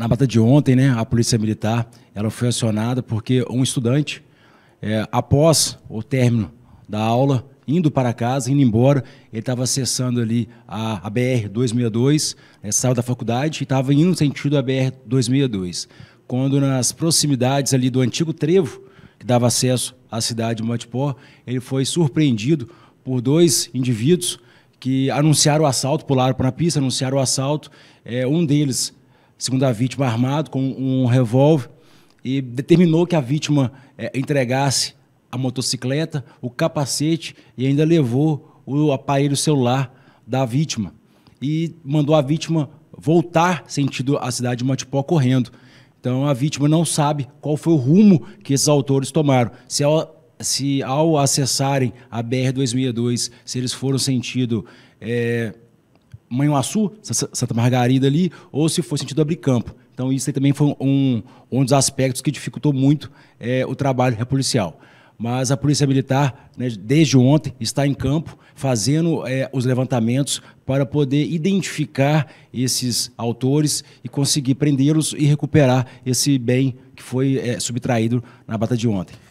Na data de ontem, né, a Polícia Militar ela foi acionada porque um estudante, é, após o término da aula, indo para casa, indo embora, ele estava acessando ali a, a BR-262, né, saiu da faculdade e estava indo no sentido da BR-262. Quando nas proximidades ali do antigo trevo, que dava acesso à cidade de Montepó, ele foi surpreendido por dois indivíduos que anunciaram o assalto, pularam para a pista, anunciaram o assalto. É, um deles segundo a vítima, armado com um revólver e determinou que a vítima é, entregasse a motocicleta, o capacete e ainda levou o aparelho celular da vítima e mandou a vítima voltar sentido a cidade de Matipó correndo. Então a vítima não sabe qual foi o rumo que esses autores tomaram. Se ao, se ao acessarem a BR-262, se eles foram sentido é, Manhuaçu, Santa Margarida ali, ou se for sentido abrir campo. Então isso aí também foi um, um dos aspectos que dificultou muito é, o trabalho policial. Mas a Polícia Militar, né, desde ontem, está em campo fazendo é, os levantamentos para poder identificar esses autores e conseguir prendê-los e recuperar esse bem que foi é, subtraído na bata de ontem.